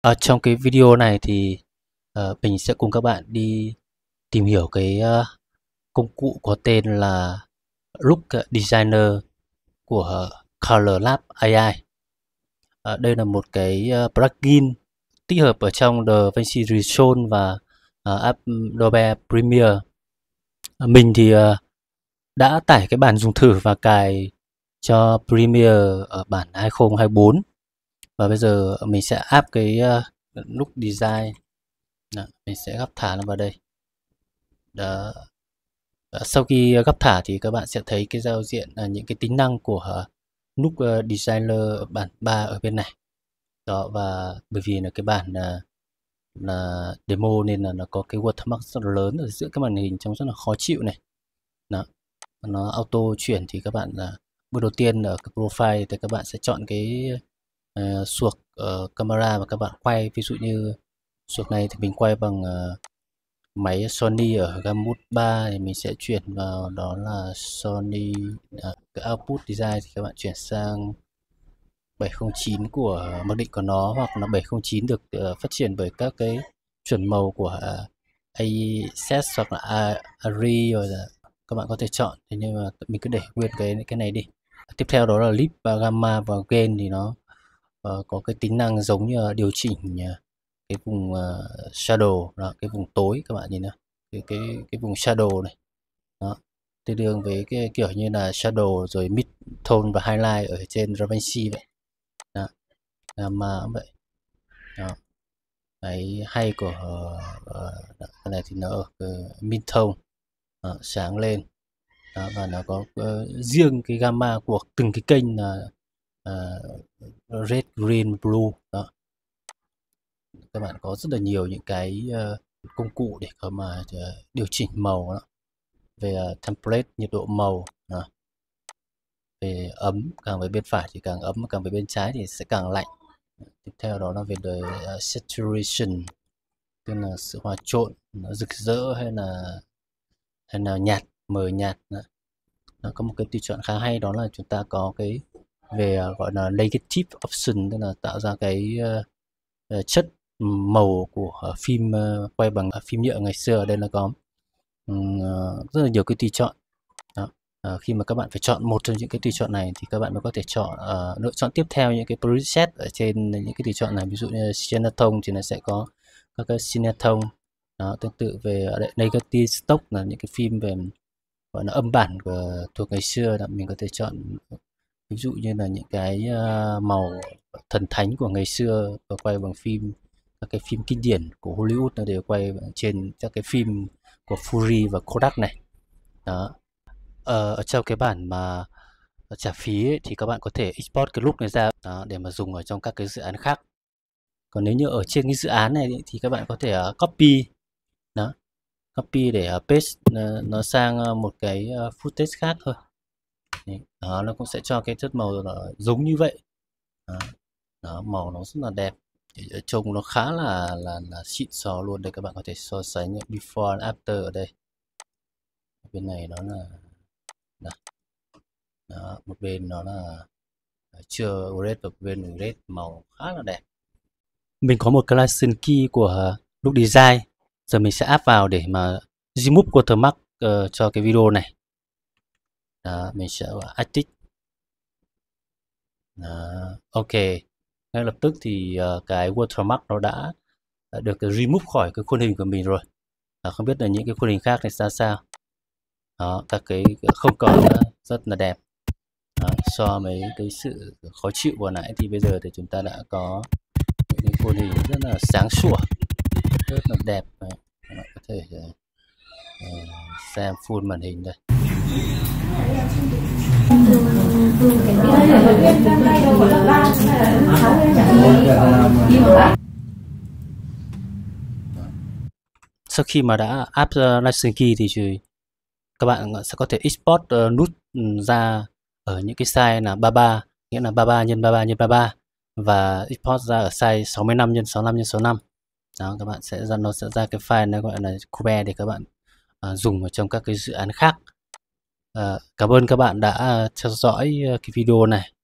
Ở ờ, trong cái video này thì uh, mình sẽ cùng các bạn đi tìm hiểu cái uh, công cụ có tên là Look Designer của Color Lab AI. Uh, đây là một cái uh, plugin tích hợp ở trong The Vinci Resolve và uh, Adobe Premiere. Uh, mình thì uh, đã tải cái bản dùng thử và cài cho Premiere ở bản 2024 và bây giờ mình sẽ áp cái ờ, nút design đó, mình sẽ gấp thả nó vào đây đó sau khi gấp thả thì các bạn sẽ thấy cái giao diện là những cái tính năng của nút ờ, designer bản 3 ở bên này đó và bởi vì là cái bản là, là demo nên là nó có cái watermark rất là lớn ở giữa các màn hình trông rất là khó chịu này đó nó auto chuyển thì các bạn là bước đầu tiên ở cái profile thì các bạn sẽ chọn cái uh, suộc uh, camera mà các bạn quay ví dụ như suộc này thì mình quay bằng uh, máy Sony ở Gamut 3 thì mình sẽ chuyển vào đó là Sony à, output design thì các bạn chuyển sang 709 của mặc định của nó hoặc là 709 được uh, phát triển bởi các cái chuẩn màu của uh, à, ASES hoặc là ARRI rồi là các bạn có thể chọn thế nhưng mà mình cứ để nguyên cái cái này đi tiếp theo đó là lip và gamma và gain thì nó Ờ, có cái tính năng giống như điều chỉnh à, cái vùng à, shadow là cái vùng tối các bạn nhìn nào cái cái cái vùng shadow này đó tương đương với cái kiểu như là shadow rồi mid tone và highlight ở trên Davinci vậy đó làm mà vậy đó cái hay của uh, cái này thì nó ở uh, mid tone đó, sáng lên đó, và nó có uh, riêng cái gamma của từng cái kênh là uh, uh, red green blue đó các bạn có rất là nhiều những cái uh, công cụ để có mà uh, điều chỉnh màu đó. về uh, template nhiệt độ màu đó. về ấm càng về bên phải thì càng ấm càng về bên trái thì sẽ càng lạnh tiếp theo đó là về đời uh, saturation tức là sự hòa trộn nó rực rỡ hay là hay là nhạt mờ nhạt đó. nó có một cái tiêu chuẩn khá hay đó là chúng ta có cái về à, gọi là negative option tức là tạo ra cái ờ, ờ, chất màu của ờ, phim quay bằng phim nhựa ngày xưa ở đây là có rất là nhiều cái tùy chọn Đó. khi mà các bạn phải chọn một trong những cái tùy chọn này thì các bạn mới có thể chọn lựa chọn tiếp theo những cái preset ở trên những cái tùy chọn này ví dụ như cinetone thì nó sẽ có các cái cinetone đó, tương tự về negative stock là những cái phim về gọi là âm bản của, thuộc ngày xưa là mình có thể chọn ví dụ như là những cái ờ, màu thần thánh của ngày xưa và quay bằng phim các cái phim kinh điển của Hollywood nó đều quay trên các cái phim của Fury và Kodak này đó ờ, ở trong cái bản mà trả phí ấy, thì các bạn có thể export cái lúc này ra đó, để mà dùng ở trong các cái dự án khác còn nếu như ở trên cái dự án này thì các bạn có thể ờ, copy đó copy để paste nó sang một cái footage khác thôi đó nó cũng sẽ cho cái chất màu là giống như vậy đó. đó màu nó rất là đẹp trông nó khá là là là xịn sò luôn đây các bạn có thể so sánh before and after ở đây bên này nó là đó. Đó, một bên nó là à, chưa red và bên red màu khá là đẹp mình có một collection key của lúc design giờ mình sẽ áp vào để mà remove watermark uh, cho cái video này đó, mình sẽ vào active đó, ok ngay lập tức thì uh, cái watermark nó đã, đã ờ, được remove khỏi cái khuôn hình của mình rồi à, không biết là những cái khuôn hình khác này ra sao đó, các cái không còn nữa, rất là đẹp đó, so mấy cái sự khó chịu vừa nãy thì bây giờ thì chúng ta đã có những cái khuôn hình rất là sáng sủa rất là đẹp các có thể uh, xem full màn hình đây sau khi mà đã app uh, license key thì các bạn uh, sẽ có thể export uh, nút ừ, ra ở những cái size là 33 nghĩa là 33 nhân 33 nhân 33 và export ra ở size 65 nhân 65 nhân 65 đó các bạn sẽ ra nó sẽ ra cái file nó gọi là cube để các bạn uh, dùng ở trong các cái dự án khác Ờ, cảm ơn các bạn đã ờ, theo dõi ờ, cái video này